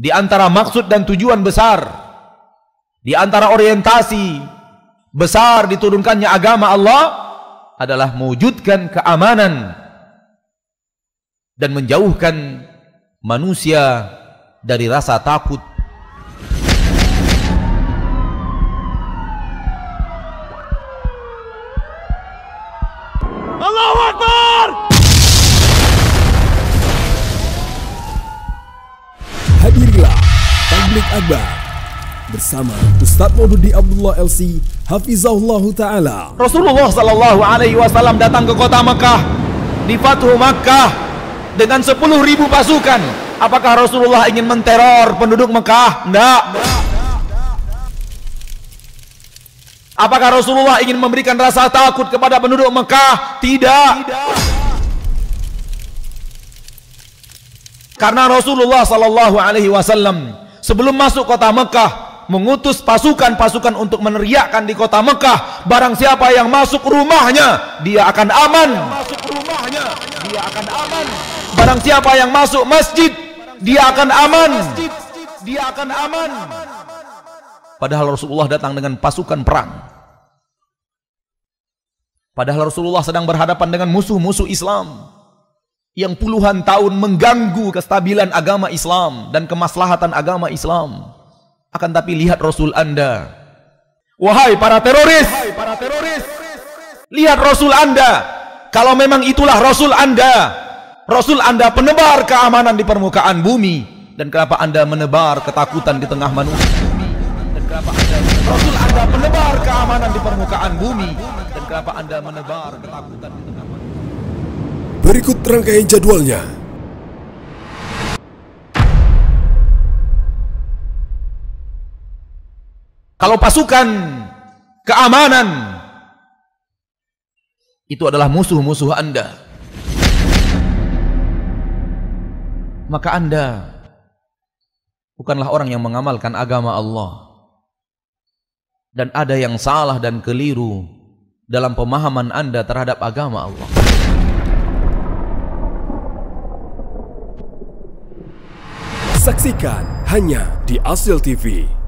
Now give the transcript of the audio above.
Di antara maksud dan tujuan besar, di antara orientasi besar diturunkannya agama Allah adalah mewujudkan keamanan dan menjauhkan manusia dari rasa takut Tablik Akbar bersama Ustadz Maududi Abdullah LC Hafizahullah Ta'ala Rasulullah Sallallahu Alaihi Wasallam datang ke kota Mekah di Fathu Mekah dengan 10.000 pasukan apakah Rasulullah ingin menteror penduduk Mekah? tidak apakah Rasulullah ingin memberikan rasa takut kepada penduduk Mekah? tidak, tidak. Karena Rasulullah Sallallahu Alaihi Wasallam sebelum masuk kota Mekah mengutus pasukan-pasukan untuk meneriakkan di kota Mekah barang siapa yang masuk rumahnya dia akan aman masuk rumahnya dia akan aman barang siapa yang masuk masjid dia akan aman dia akan aman padahal Rasulullah datang dengan pasukan perang padahal Rasulullah sedang berhadapan dengan musuh-musuh Islam yang puluhan tahun mengganggu kestabilan agama Islam dan kemaslahatan agama Islam. Akan tapi lihat Rasul Anda. Wahai para teroris, Wahai para teroris. lihat Rasul Anda. Kalau memang itulah Rasul Anda, Rasul Anda penebar keamanan di permukaan bumi. Dan kenapa Anda menebar ketakutan di tengah manusia? Dan kenapa Anda Rasul Anda penebar keamanan di permukaan bumi? Dan kenapa Anda menebar ketakutan di tengah manusia? Berikut rangkaian jadwalnya. Kalau pasukan keamanan itu adalah musuh-musuh Anda. Maka Anda bukanlah orang yang mengamalkan agama Allah. Dan ada yang salah dan keliru dalam pemahaman Anda terhadap agama Allah. Saksikan hanya di Asil TV.